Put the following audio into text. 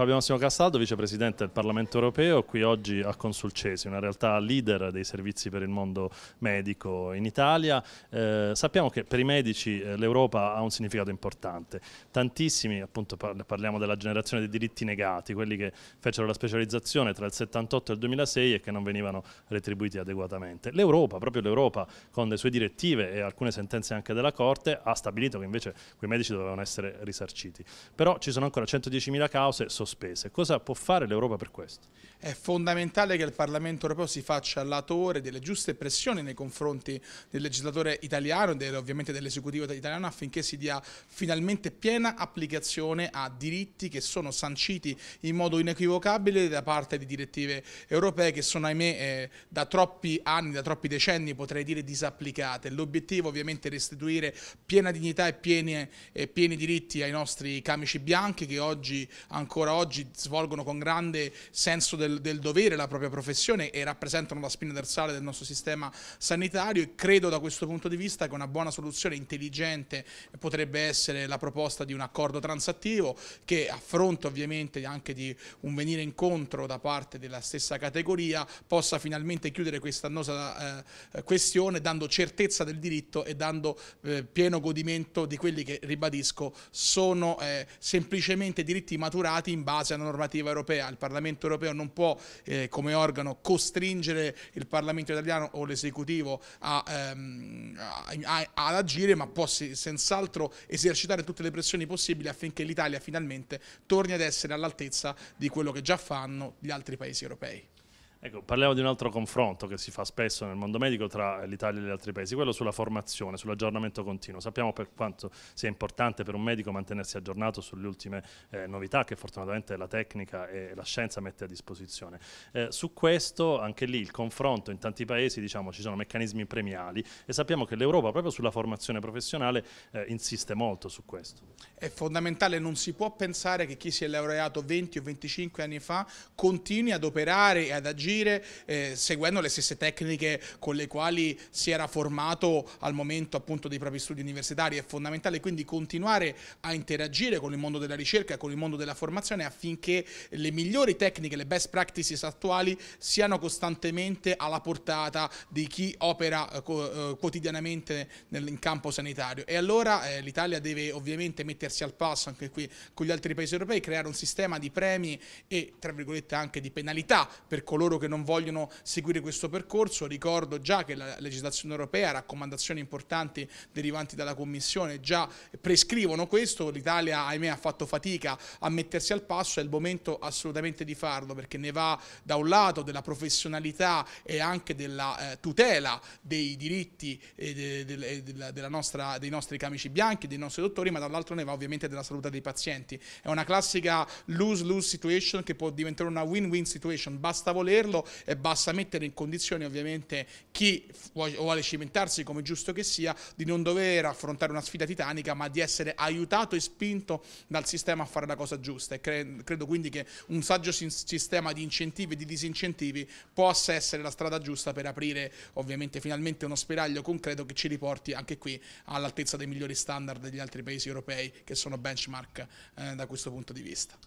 Fabio Massimo Castaldo, vicepresidente del Parlamento europeo, qui oggi a Consulcesi, una realtà leader dei servizi per il mondo medico in Italia. Eh, sappiamo che per i medici eh, l'Europa ha un significato importante. Tantissimi, appunto parliamo della generazione dei diritti negati, quelli che fecero la specializzazione tra il 78 e il 2006 e che non venivano retribuiti adeguatamente. L'Europa, proprio l'Europa, con le sue direttive e alcune sentenze anche della Corte, ha stabilito che invece quei medici dovevano essere risarciti. Però ci sono ancora 110.000 cause sostanzialmente spese. Cosa può fare l'Europa per questo? È fondamentale che il Parlamento europeo si faccia latore delle giuste pressioni nei confronti del legislatore italiano e ovviamente dell'esecutivo italiano affinché si dia finalmente piena applicazione a diritti che sono sanciti in modo inequivocabile da parte di direttive europee che sono ahimè eh, da troppi anni, da troppi decenni potrei dire disapplicate. L'obiettivo ovviamente è restituire piena dignità e pieni, eh, pieni diritti ai nostri camici bianchi che oggi ancora ancora oggi svolgono con grande senso del, del dovere la propria professione e rappresentano la spina dorsale del nostro sistema sanitario e credo da questo punto di vista che una buona soluzione intelligente potrebbe essere la proposta di un accordo transattivo che a fronte ovviamente anche di un venire incontro da parte della stessa categoria possa finalmente chiudere questa annosa eh, eh, questione dando certezza del diritto e dando eh, pieno godimento di quelli che ribadisco sono eh, semplicemente diritti maturati in base alla normativa europea. Il Parlamento europeo non può eh, come organo costringere il Parlamento italiano o l'esecutivo ehm, ad agire, ma può senz'altro esercitare tutte le pressioni possibili affinché l'Italia finalmente torni ad essere all'altezza di quello che già fanno gli altri paesi europei. Ecco, parliamo di un altro confronto che si fa spesso nel mondo medico tra l'Italia e gli altri paesi, quello sulla formazione, sull'aggiornamento continuo. Sappiamo per quanto sia importante per un medico mantenersi aggiornato sulle ultime eh, novità che fortunatamente la tecnica e la scienza mette a disposizione. Eh, su questo, anche lì, il confronto in tanti paesi, diciamo, ci sono meccanismi premiali e sappiamo che l'Europa proprio sulla formazione professionale eh, insiste molto su questo. È fondamentale, non si può pensare che chi si è laureato 20 o 25 anni fa continui ad operare e ad agire reagire eh, seguendo le stesse tecniche con le quali si era formato al momento appunto dei propri studi universitari. È fondamentale quindi continuare a interagire con il mondo della ricerca, con il mondo della formazione affinché le migliori tecniche, le best practices attuali siano costantemente alla portata di chi opera eh, eh, quotidianamente nel campo sanitario. E allora eh, l'Italia deve ovviamente mettersi al passo anche qui con gli altri paesi europei, creare un sistema di premi e tra virgolette anche di penalità per coloro che non vogliono seguire questo percorso. Ricordo già che la legislazione europea, raccomandazioni importanti derivanti dalla Commissione già prescrivono questo, l'Italia ahimè ha fatto fatica a mettersi al passo, è il momento assolutamente di farlo perché ne va da un lato della professionalità e anche della eh, tutela dei diritti e eh, de, de, eh, de, nostra, dei nostri camici bianchi, dei nostri dottori, ma dall'altro ne va ovviamente della salute dei pazienti. È una classica lose-lose situation che può diventare una win-win situation, basta volerlo farlo e basta mettere in condizione ovviamente chi vuole cimentarsi come giusto che sia di non dover affrontare una sfida titanica ma di essere aiutato e spinto dal sistema a fare la cosa giusta e cre credo quindi che un saggio sistema di incentivi e di disincentivi possa essere la strada giusta per aprire ovviamente finalmente uno spiraglio concreto che ci riporti anche qui all'altezza dei migliori standard degli altri paesi europei che sono benchmark eh, da questo punto di vista.